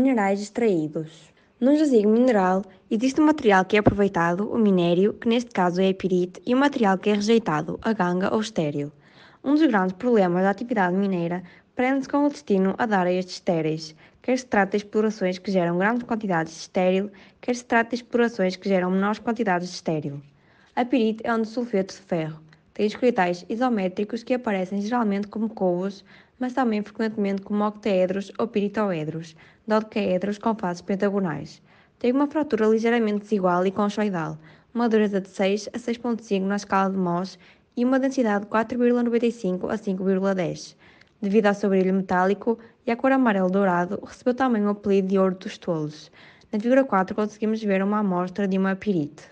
minerais extraídos. Num jazigo mineral, existe um material que é aproveitado, o minério, que neste caso é a pirite, e um material que é rejeitado, a ganga ou estéril. Um dos grandes problemas da atividade mineira prende-se com o destino a dar a estes estéreis, quer se trate de explorações que geram grandes quantidades de estéril, quer se trate de explorações que geram menores quantidades de estéril. A pirite é um sulfeto de ferro, discretais isométricos que aparecem geralmente como covos, mas também frequentemente como octaedros ou piritoedros, dodecaedros com faces pentagonais. Tem uma fratura ligeiramente desigual e conchoidal, uma dureza de 6 a 6.5 na escala de Mohs e uma densidade de 4,95 a 5,10. Devido ao seu brilho metálico e à cor amarelo-dourado, recebeu também o apelido de ouro dos tolos. Na figura 4 conseguimos ver uma amostra de uma pirite,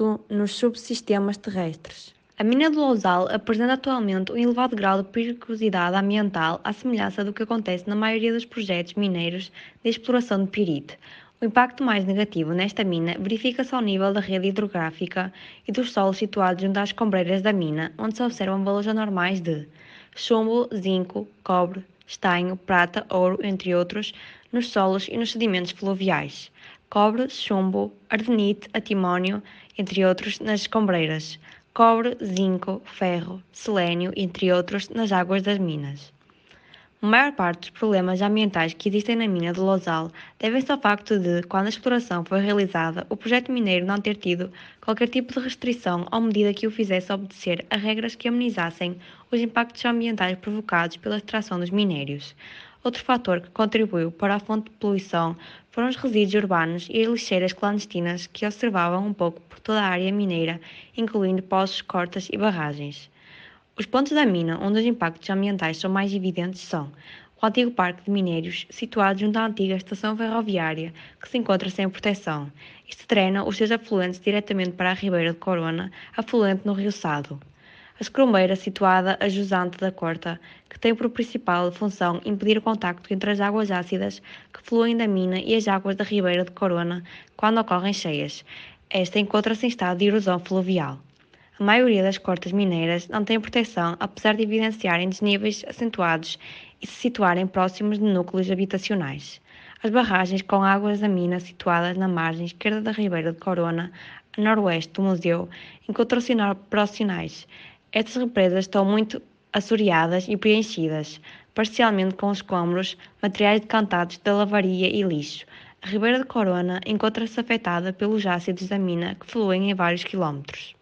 no nos subsistemas terrestres. A mina de Lousal apresenta atualmente um elevado grau de periculosidade ambiental, à semelhança do que acontece na maioria dos projetos mineiros de exploração de pirite. O impacto mais negativo nesta mina verifica-se ao nível da rede hidrográfica e dos solos situados junto às combreiras da mina, onde se observam valores anormais de chumbo, zinco, cobre, estanho, prata, ouro, entre outros, nos solos e nos sedimentos fluviais. Cobre, chumbo, ardenite, antimónio, entre outros, nas escombreiras cobre, zinco, ferro, selênio, entre outros, nas águas das minas. A maior parte dos problemas ambientais que existem na mina de Lozal devem-se ao facto de, quando a exploração foi realizada, o projeto mineiro não ter tido qualquer tipo de restrição ou medida que o fizesse obedecer a regras que amenizassem os impactos ambientais provocados pela extração dos minérios, Outro fator que contribuiu para a fonte de poluição foram os resíduos urbanos e as lixeiras clandestinas que observavam um pouco por toda a área mineira, incluindo poços, cortas e barragens. Os pontos da mina onde os impactos ambientais são mais evidentes são o antigo Parque de Mineiros, situado junto à antiga estação ferroviária, que se encontra sem proteção. Isto drena os seus afluentes diretamente para a Ribeira de Corona, afluente no Rio Sado a escrumeira situada a jusante da corta, que tem por principal função impedir o contacto entre as águas ácidas que fluem da mina e as águas da ribeira de Corona quando ocorrem cheias. Esta encontra-se em estado de erosão fluvial. A maioria das cortas mineiras não tem proteção, apesar de evidenciarem desníveis acentuados e se situarem próximos de núcleos habitacionais. As barragens com águas da mina situadas na margem esquerda da Ribeira de Corona, a noroeste do museu, encontram-se proporcionais estas represas estão muito assoreadas e preenchidas, parcialmente com escombros, materiais decantados da lavaria e lixo. A Ribeira de Corona encontra-se afetada pelos ácidos da mina que fluem em vários quilómetros.